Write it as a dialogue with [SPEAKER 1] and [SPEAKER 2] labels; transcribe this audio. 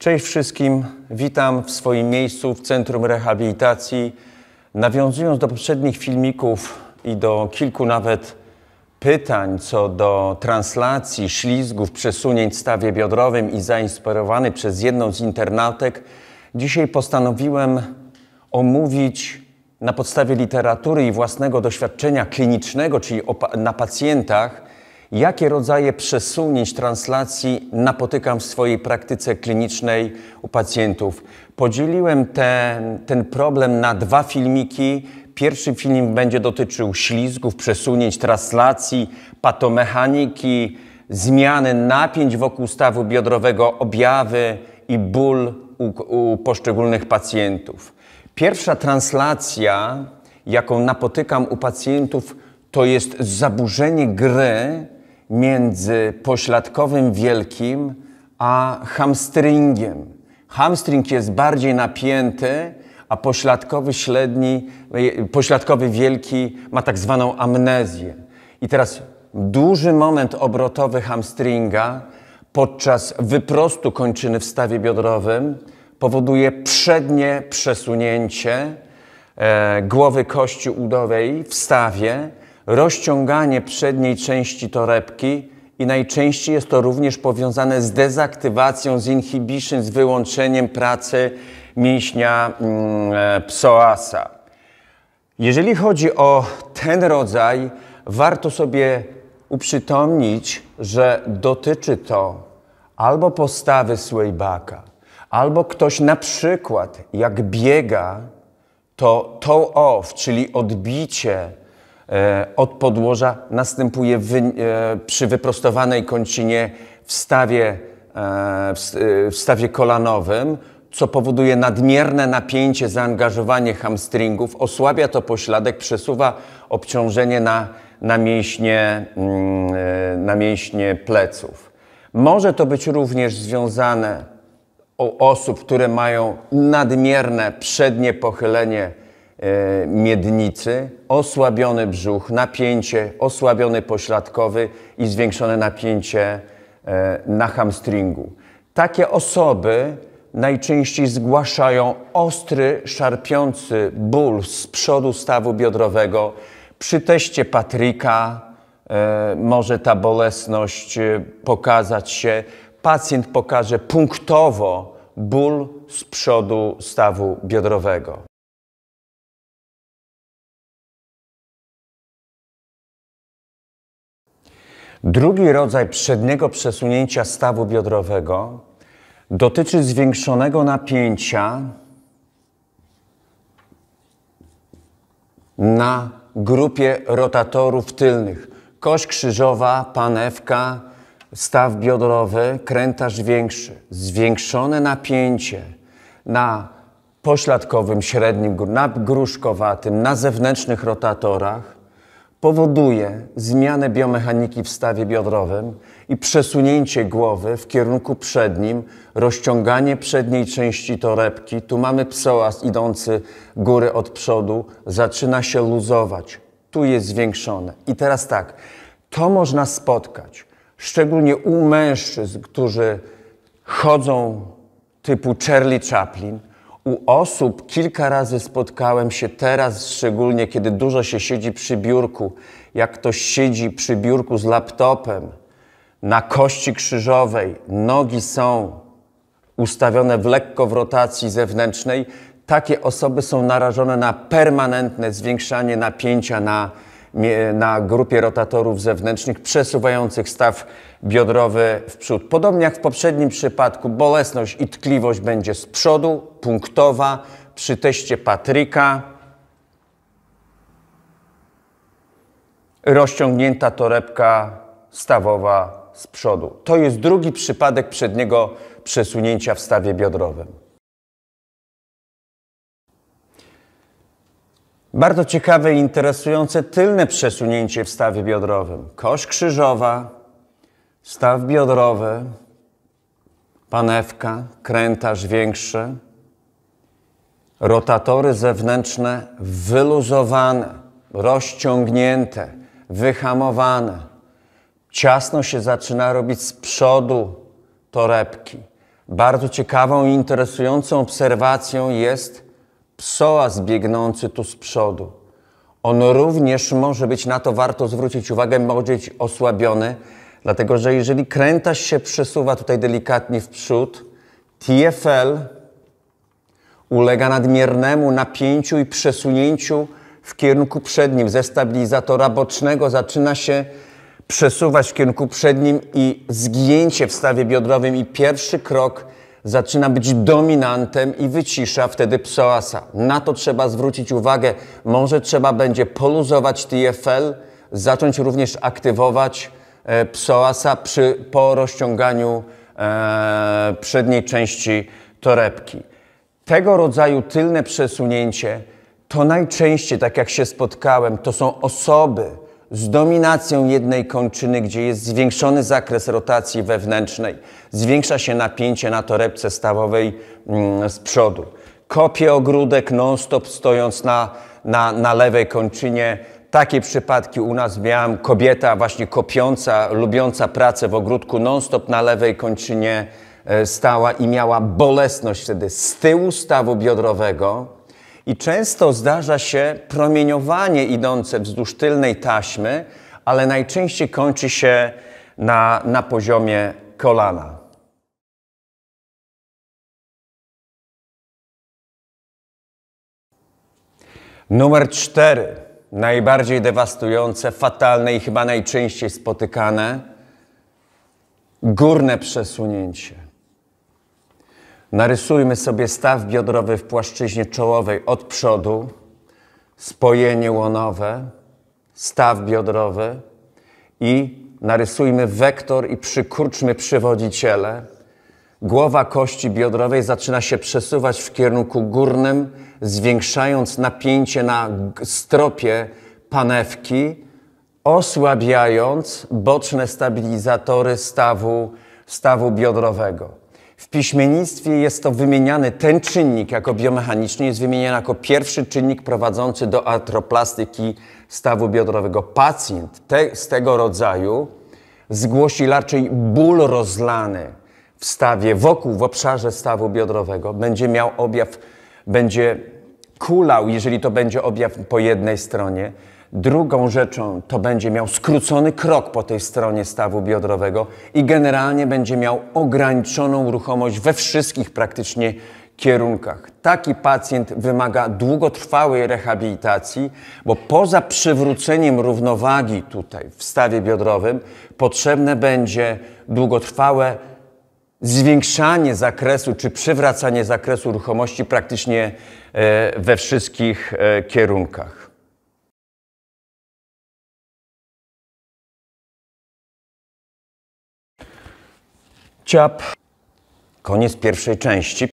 [SPEAKER 1] Cześć wszystkim, witam w swoim miejscu w Centrum Rehabilitacji. Nawiązując do poprzednich filmików i do kilku nawet pytań co do translacji ślizgów, przesunięć w stawie biodrowym i zainspirowany przez jedną z internautek, dzisiaj postanowiłem omówić na podstawie literatury i własnego doświadczenia klinicznego, czyli na pacjentach, Jakie rodzaje przesunięć translacji napotykam w swojej praktyce klinicznej u pacjentów? Podzieliłem ten, ten problem na dwa filmiki. Pierwszy film będzie dotyczył ślizgów, przesunięć translacji, patomechaniki, zmiany napięć wokół stawu biodrowego, objawy i ból u, u poszczególnych pacjentów. Pierwsza translacja, jaką napotykam u pacjentów, to jest zaburzenie gry między pośladkowym wielkim a hamstringiem. Hamstring jest bardziej napięty, a pośladkowy średni, e, pośladkowy wielki ma tak zwaną amnezję. I teraz duży moment obrotowy hamstringa podczas wyprostu kończyny w stawie biodrowym powoduje przednie przesunięcie e, głowy kości udowej w stawie, rozciąganie przedniej części torebki i najczęściej jest to również powiązane z dezaktywacją, z inhibition, z wyłączeniem pracy mięśnia mm, e, psoasa. Jeżeli chodzi o ten rodzaj, warto sobie uprzytomnić, że dotyczy to albo postawy swaybacka, albo ktoś na przykład jak biega, to toe off, czyli odbicie E, od podłoża następuje wy, e, przy wyprostowanej kącinie w stawie, e, w stawie kolanowym, co powoduje nadmierne napięcie, zaangażowanie hamstringów, osłabia to pośladek, przesuwa obciążenie na, na, mięśnie, mm, na mięśnie pleców. Może to być również związane u osób, które mają nadmierne przednie pochylenie E, miednicy, osłabiony brzuch, napięcie, osłabiony pośladkowy i zwiększone napięcie e, na hamstringu. Takie osoby najczęściej zgłaszają ostry, szarpiący ból z przodu stawu biodrowego. Przy teście Patryka e, może ta bolesność pokazać się. Pacjent pokaże punktowo ból z przodu stawu biodrowego. Drugi rodzaj przedniego przesunięcia stawu biodrowego dotyczy zwiększonego napięcia na grupie rotatorów tylnych. Kość krzyżowa, panewka, staw biodrowy, krętarz większy. Zwiększone napięcie na pośladkowym, średnim, na gruszkowatym, na zewnętrznych rotatorach powoduje zmianę biomechaniki w stawie biodrowym i przesunięcie głowy w kierunku przednim, rozciąganie przedniej części torebki. Tu mamy psoas idący góry od przodu, zaczyna się luzować. Tu jest zwiększone. I teraz tak, to można spotkać, szczególnie u mężczyzn, którzy chodzą typu Charlie Chaplin, u osób kilka razy spotkałem się teraz, szczególnie kiedy dużo się siedzi przy biurku, jak ktoś siedzi przy biurku z laptopem, na kości krzyżowej, nogi są ustawione w lekko w rotacji zewnętrznej, takie osoby są narażone na permanentne zwiększanie napięcia na na grupie rotatorów zewnętrznych przesuwających staw biodrowy w przód. Podobnie jak w poprzednim przypadku, bolesność i tkliwość będzie z przodu, punktowa, przy teście Patryka. Rozciągnięta torebka stawowa z przodu. To jest drugi przypadek przedniego przesunięcia w stawie biodrowym. Bardzo ciekawe i interesujące tylne przesunięcie w stawie biodrowym. Kość krzyżowa, staw biodrowy, panewka, krętarz większy, rotatory zewnętrzne wyluzowane, rozciągnięte, wyhamowane. Ciasno się zaczyna robić z przodu torebki. Bardzo ciekawą i interesującą obserwacją jest psoas biegnący tu z przodu. On również może być, na to warto zwrócić uwagę, może być osłabiony, dlatego że jeżeli kręta się przesuwa tutaj delikatnie w przód, TFL ulega nadmiernemu napięciu i przesunięciu w kierunku przednim. Ze stabilizatora bocznego zaczyna się przesuwać w kierunku przednim i zgięcie w stawie biodrowym i pierwszy krok – zaczyna być dominantem i wycisza wtedy psoasa. Na to trzeba zwrócić uwagę. Może trzeba będzie poluzować TFL, zacząć również aktywować e, psoasa przy, po rozciąganiu e, przedniej części torebki. Tego rodzaju tylne przesunięcie to najczęściej, tak jak się spotkałem, to są osoby, z dominacją jednej kończyny, gdzie jest zwiększony zakres rotacji wewnętrznej, zwiększa się napięcie na torebce stawowej mm, z przodu. Kopie ogródek non-stop stojąc na, na, na lewej kończynie. Takie przypadki u nas miałam. Kobieta właśnie kopiąca, lubiąca pracę w ogródku non-stop na lewej kończynie e, stała i miała bolesność wtedy z tyłu stawu biodrowego, i często zdarza się promieniowanie idące wzdłuż tylnej taśmy, ale najczęściej kończy się na, na poziomie kolana. Numer cztery, najbardziej dewastujące, fatalne i chyba najczęściej spotykane, górne przesunięcie. Narysujmy sobie staw biodrowy w płaszczyźnie czołowej od przodu, spojenie łonowe, staw biodrowy i narysujmy wektor i przykurczmy przywodziciele. Głowa kości biodrowej zaczyna się przesuwać w kierunku górnym, zwiększając napięcie na stropie panewki, osłabiając boczne stabilizatory stawu, stawu biodrowego. W piśmiennictwie jest to wymieniany ten czynnik jako biomechaniczny, jest wymieniany jako pierwszy czynnik prowadzący do artroplastyki stawu biodrowego. Pacjent te, z tego rodzaju zgłosi raczej ból rozlany w stawie, wokół, w obszarze stawu biodrowego. Będzie miał objaw, będzie kulał, jeżeli to będzie objaw po jednej stronie Drugą rzeczą to będzie miał skrócony krok po tej stronie stawu biodrowego i generalnie będzie miał ograniczoną ruchomość we wszystkich praktycznie kierunkach. Taki pacjent wymaga długotrwałej rehabilitacji, bo poza przywróceniem równowagi tutaj w stawie biodrowym potrzebne będzie długotrwałe zwiększanie zakresu czy przywracanie zakresu ruchomości praktycznie e, we wszystkich e, kierunkach. Ciap. Koniec pierwszej części.